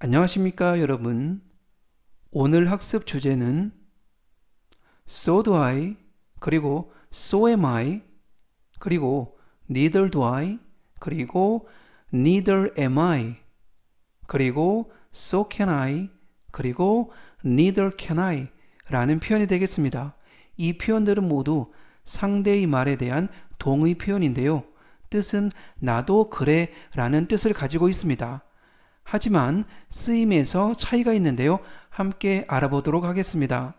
안녕하십니까 여러분. 오늘 학습 주제는 So do I 그리고 So am I 그리고 Neither do I 그리고 Neither am I 그리고 So can I 그리고 Neither can I 라는 표현이 되겠습니다. 이 표현들은 모두 상대의 말에 대한 동의 표현인데요. 뜻은 나도 그래 라는 뜻을 가지고 있습니다. 하지만 쓰임에서 차이가 있는데요. 함께 알아보도록 하겠습니다.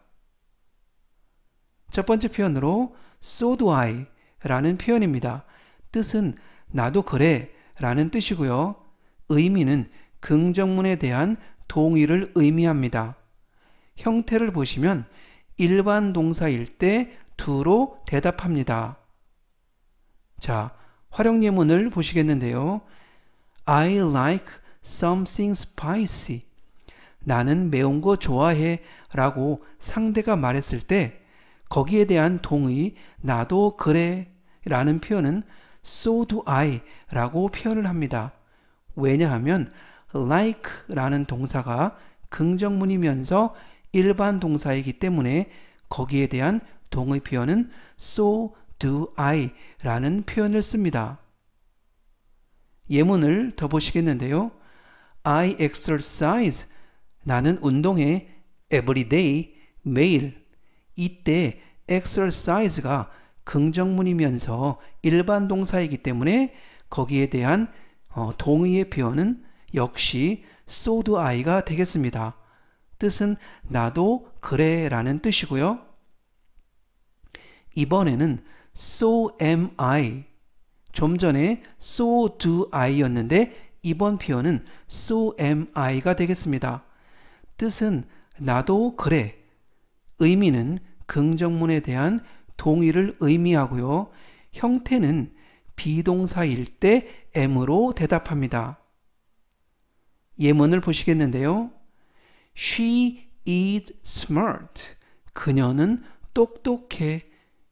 첫 번째 표현으로 so do I 라는 표현입니다. 뜻은 나도 그래 라는 뜻이고요. 의미는 긍정문에 대한 동의를 의미합니다. 형태를 보시면 일반 동사일 때 두로 대답합니다. 자, 활용 예문을 보시겠는데요. I like something spicy. 나는 매운 거 좋아해 라고 상대가 말했을 때 거기에 대한 동의, 나도 그래 라는 표현은 so do I 라고 표현을 합니다. 왜냐하면 like 라는 동사가 긍정문이면서 일반 동사이기 때문에 거기에 대한 동의 표현은 so do I 라는 표현을 씁니다. 예문을 더 보시겠는데요. I exercise. 나는 운동해. every day. 매일. 이때 exercise가 긍정문이면서 일반 동사이기 때문에 거기에 대한 어, 동의의 표현은 역시 so do I가 되겠습니다. 뜻은 나도 그래 라는 뜻이고요. 이번에는 so am I. 좀 전에 so do I였는데 이번 표현은 so am I가 되겠습니다. 뜻은 나도 그래. 의미는 긍정문에 대한 동의를 의미하고요. 형태는 비동사일 때 am으로 대답합니다. 예문을 보시겠는데요. She is smart. 그녀는 똑똑해.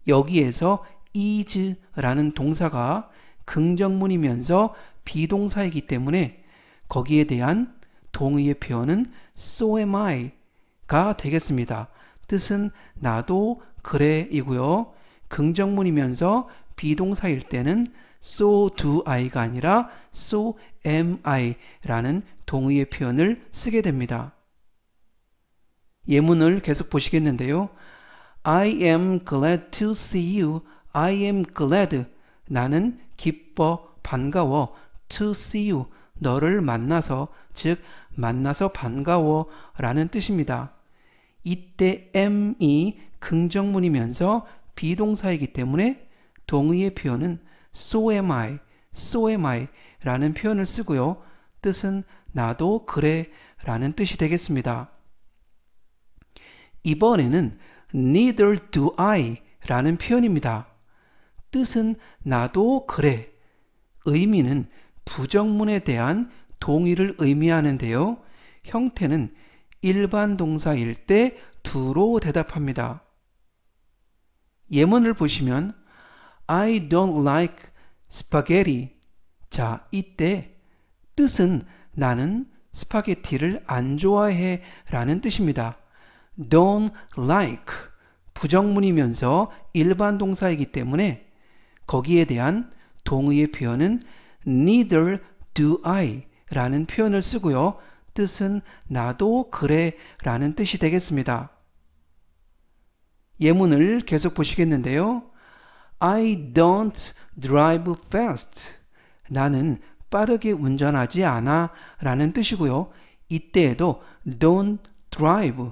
여기에서 is라는 동사가 긍정문이면서 비동사이기 때문에 거기에 대한 동의의 표현은 so am I가 되겠습니다. 뜻은 나도 그래이고요. 긍정문이면서 비동사일 때는 so do I가 아니라 so am I라는 동의의 표현을 쓰게 됩니다. 예문을 계속 보시겠는데요. I am glad to see you. I am glad. 나는 기뻐, 반가워. to see you. 너를 만나서, 즉, 만나서 반가워 라는 뜻입니다. 이때 m이 긍정문이면서 비동사이기 때문에 동의의 표현은 so am I, so am I 라는 표현을 쓰고요. 뜻은 나도 그래 라는 뜻이 되겠습니다. 이번에는 neither do I 라는 표현입니다. 뜻은 나도 그래. 의미는 부정문에 대한 동의를 의미하는데요. 형태는 일반 동사일 때 두로 대답합니다. 예문을 보시면 I don't like spaghetti. 자, 이때 뜻은 나는 스파게티를 안 좋아해 라는 뜻입니다. don't like 부정문이면서 일반 동사이기 때문에 거기에 대한 동의의 표현은 neither do I 라는 표현을 쓰고요. 뜻은 나도 그래 라는 뜻이 되겠습니다. 예문을 계속 보시겠는데요. I don't drive fast. 나는 빠르게 운전하지 않아 라는 뜻이고요. 이때에도 don't drive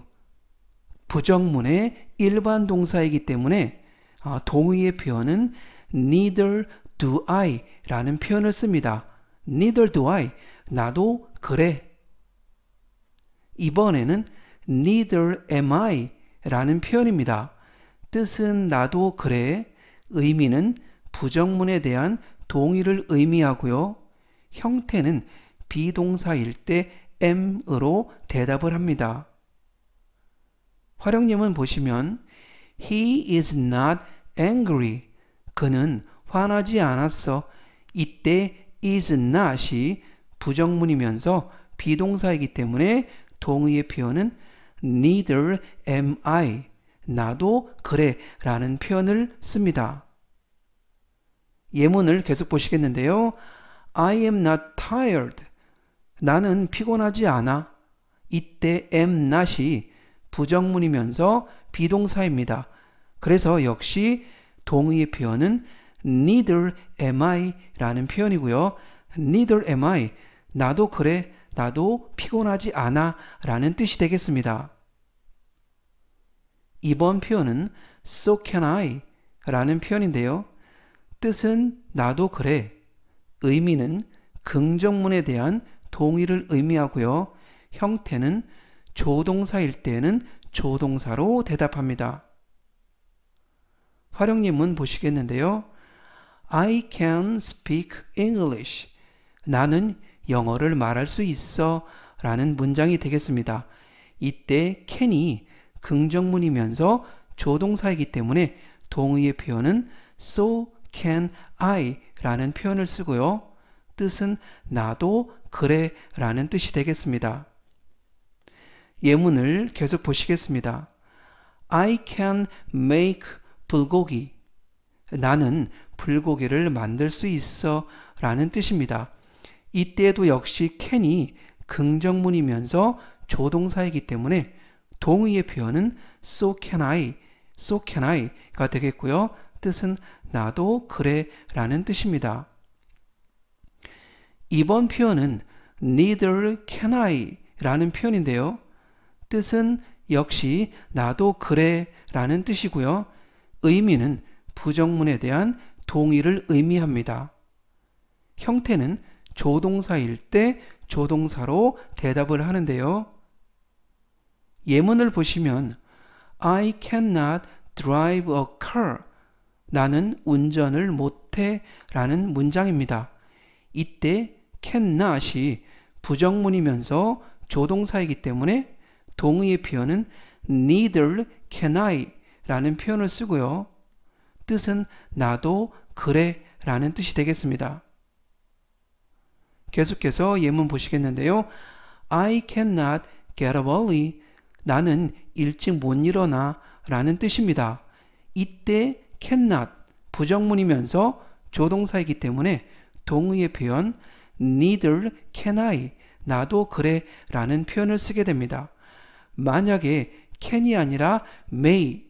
부정문의 일반 동사이기 때문에 아, 동의의 표현은 neither do I 라는 표현을 씁니다. neither do I. 나도 그래. 이번에는 neither am I 라는 표현입니다. 뜻은 나도 그래. 의미는 부정문에 대한 동의를 의미하고요. 형태는 비동사일 때 am으로 대답을 합니다. 화령님은 보시면 he is not angry. 그는 화나지 않았어. 이때 is not이 부정문이면서 비동사이기 때문에 동의의 표현은 neither am I, 나도 그래 라는 표현을 씁니다. 예문을 계속 보시겠는데요. I am not tired. 나는 피곤하지 않아. 이때 am not이 부정문이면서 비동사입니다. 그래서 역시 동의의 표현은 neither am I 라는 표현이고요. neither am I. 나도 그래. 나도 피곤하지 않아 라는 뜻이 되겠습니다. 이번 표현은 so can I 라는 표현인데요. 뜻은 나도 그래. 의미는 긍정문에 대한 동의를 의미하고요. 형태는 조동사일 때는 조동사로 대답합니다. 활용님은 보시겠는데요. I can speak English. 나는 영어를 말할 수 있어 라는 문장이 되겠습니다. 이때 can이 긍정문이면서 조동사이기 때문에 동의의 표현은 so can I 라는 표현을 쓰고요. 뜻은 나도 그래 라는 뜻이 되겠습니다. 예문을 계속 보시겠습니다. I can make 불고기. 나는 불고기를 만들 수 있어 라는 뜻입니다. 이때도 역시 캔이 긍정문이면서 조동사이기 때문에 동의의 표현은 so can I, so can I가 되겠고요. 뜻은 나도 그래 라는 뜻입니다. 이번 표현은 neither can I 라는 표현인데요. 뜻은 역시 나도 그래 라는 뜻이고요. 의미는 부정문에 대한 동의를 의미합니다. 형태는 조동사일 때 조동사로 대답을 하는데요. 예문을 보시면 I cannot drive a car. 나는 운전을 못해 라는 문장입니다. 이때 cannot이 부정문이면서 조동사이기 때문에 동의의 표현은 neither can I 라는 표현을 쓰고요. 뜻은 나도 그래 라는 뜻이 되겠습니다. 계속해서 예문 보시겠는데요. I cannot get up early. 나는 일찍 못 일어나 라는 뜻입니다. 이때 cannot 부정문이면서 조동사이기 때문에 동의의 표현 neither can I 나도 그래 라는 표현을 쓰게 됩니다. 만약에 can이 아니라 may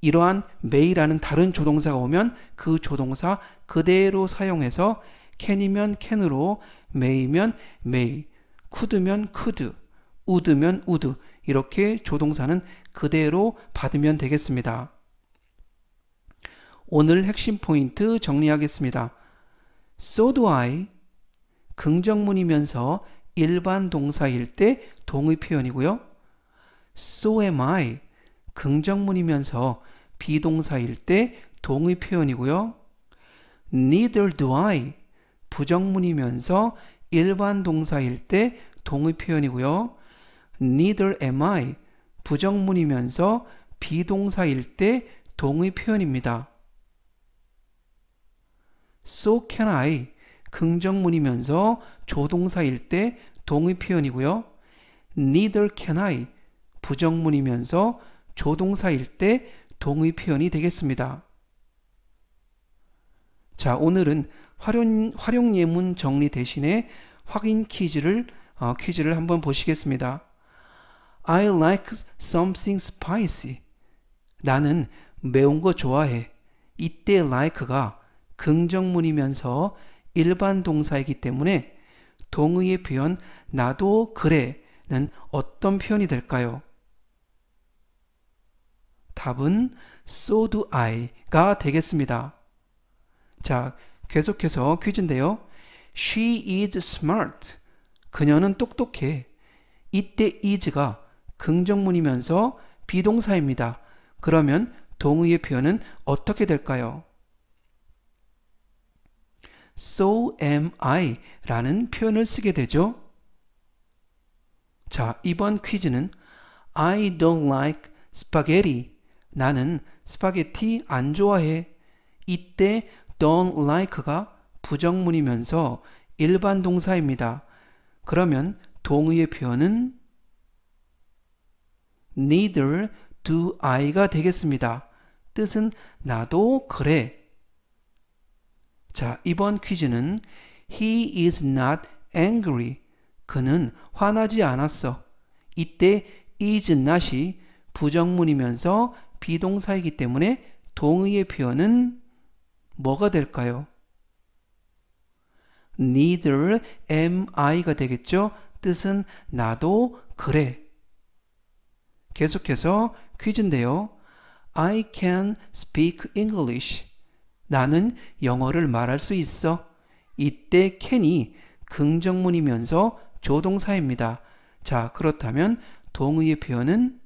이러한 may라는 다른 조동사가 오면 그 조동사 그대로 사용해서 can이면 can으로 may면 may, could면 could, would면 would 이렇게 조동사는 그대로 받으면 되겠습니다. 오늘 핵심 포인트 정리하겠습니다. So do I 긍정문이면서 일반 동사일 때 동의 표현이고요. So am I 긍정문이면서 비동사일 때 동의 표현이고요. neither do I 부정문이면서 일반 동사일 때 동의 표현이고요. neither am I 부정문이면서 비동사일 때 동의 표현입니다. so can I 긍정문이면서 조동사일 때 동의 표현이고요. neither can I 부정문이면서 조동사일 때 동의 표현이 되겠습니다. 자, 오늘은 활용, 활용 예문 정리 대신에 확인 퀴즈를, 어, 퀴즈를 한번 보시겠습니다. I like something spicy. 나는 매운 거 좋아해. 이때 like가 긍정문이면서 일반 동사이기 때문에 동의의 표현 나도 그래는 어떤 표현이 될까요? 답은 so do I가 되겠습니다. 자, 계속해서 퀴즈인데요. She is smart. 그녀는 똑똑해. 이때 is가 긍정문이면서 비동사입니다. 그러면 동의의 표현은 어떻게 될까요? So am I 라는 표현을 쓰게 되죠. 자, 이번 퀴즈는 I don't like spaghetti 나는 스파게티 안 좋아해. 이때 don't like가 부정문이면서 일반 동사입니다. 그러면 동의의 표현은 neither do I가 되겠습니다. 뜻은 나도 그래. 자, 이번 퀴즈는 he is not angry. 그는 화나지 않았어. 이때 is not이 부정문이면서 비동사이기 때문에 동의의 표현은 뭐가 될까요? neither am I가 되겠죠? 뜻은 나도 그래. 계속해서 퀴즈인데요. I can speak English. 나는 영어를 말할 수 있어. 이때 can이 긍정문이면서 조동사입니다. 자, 그렇다면 동의의 표현은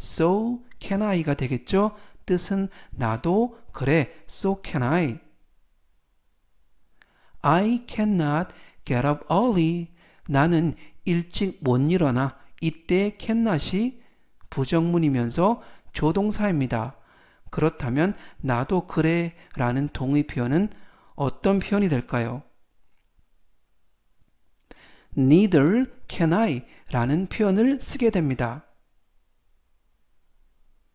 So can I가 되겠죠? 뜻은 나도 그래. So can I. I cannot get up early. 나는 일찍 못 일어나. 이때 cannot이 부정문이면서 조동사입니다. 그렇다면 나도 그래 라는 동의 표현은 어떤 표현이 될까요? neither can I 라는 표현을 쓰게 됩니다.